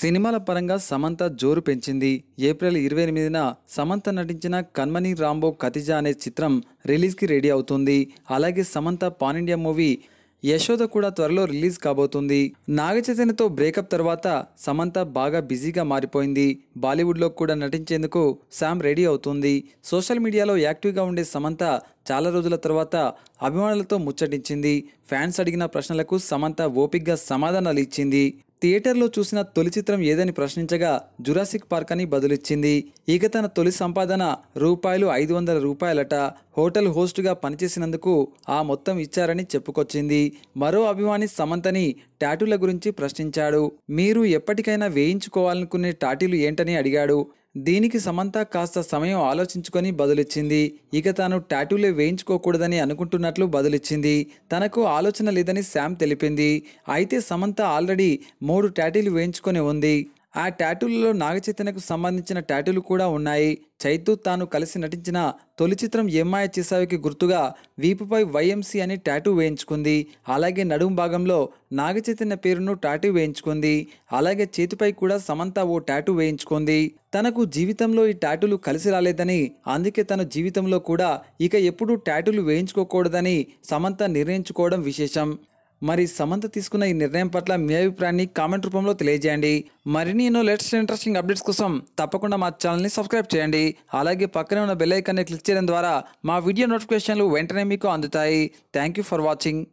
సినిమాల పరంగా సమంత జోరు పెంచింది ఏప్రిల్ ఇరవై ఎనిమిదిన సమంత నటించిన కన్మని రాంబో కతిజ అనే చిత్రం రిలీజ్కి రెడీ అవుతుంది అలాగే Samantha pan India movie Yashoda కూడా త్వరలో రిలీజ్ కాబోతుంది నాగచైతన్యతో బ్రేకప్ తర్వాత సమంత బాగా బిజీగా మారిపోయింది బాలీవుడ్లో కూడా నటించేందుకు శామ్ రెడీ అవుతుంది సోషల్ మీడియాలో యాక్టివ్గా ఉండే సమంత చాలా రోజుల తర్వాత అభిమానులతో ముచ్చటించింది ఫ్యాన్స్ అడిగిన ప్రశ్నలకు సమంత ఓపిక్గా సమాధానాలు ఇచ్చింది థియేటర్లో చూసిన తొలి చిత్రం ఏదని ప్రశ్నించగా జురాసిక్ పార్క్ అని బదులిచ్చింది ఇక తన తొలి సంపాదన రూపాయలు ఐదు వందల రూపాయలట హోటల్ హోస్ట్గా పనిచేసినందుకు ఆ మొత్తం ఇచ్చారని చెప్పుకొచ్చింది మరో అభిమాని సమంతని టాటూల గురించి ప్రశ్నించాడు మీరు ఎప్పటికైనా వేయించుకోవాలనుకునే టాటీలు ఏంటని అడిగాడు దీనికి సమంత కాస్త సమయం ఆలోచించుకొని బదులిచ్చింది ఇక తాను టాటూలే వేయించుకోకూడదని అనుకుంటున్నట్లు బదులిచ్చింది తనకు ఆలోచన లేదని శామ్ తెలిపింది అయితే సమంత ఆల్రెడీ మూడు టాటీలు వేయించుకొని ఉంది ఆ ట్యాటూలలో నాగచైతన్యకు సంబంధించిన ట్యాటూలు కూడా ఉన్నాయి చైతు తాను కలిసి నటించిన తొలి చిత్రం ఎంఐ చిసావికి గుర్తుగా వీపుపై వైఎంసీ అని టాటూ వేయించుకుంది అలాగే నడుం భాగంలో నాగచైతన్య పేరును టాటూ వేయించుకుంది అలాగే చేతిపై కూడా సమంత ఓ టాటూ వేయించుకుంది తనకు జీవితంలో ఈ టాటూలు కలిసి రాలేదని అందుకే తన జీవితంలో కూడా ఇక ఎప్పుడూ టాటూలు వేయించుకోకూడదని సమంత నిర్ణయించుకోవడం విశేషం మరి సమంత తీసుకున్న ఈ నిర్ణయం పట్ల మీ అభిప్రాయాన్ని కామెంట్ రూపంలో తెలియజేయండి మరిన్ని ఎన్నో లేటెస్ట్ ఇంట్రెస్టింగ్ అప్డేట్స్ కోసం తప్పకుండా మా ఛానల్ని సబ్స్క్రైబ్ చేయండి అలాగే పక్కనే ఉన్న బెల్ ఐకాన్ని క్లిక్ చేయడం ద్వారా మా వీడియో నోటిఫికేషన్లు వెంటనే మీకు అందుతాయి థ్యాంక్ ఫర్ వాచింగ్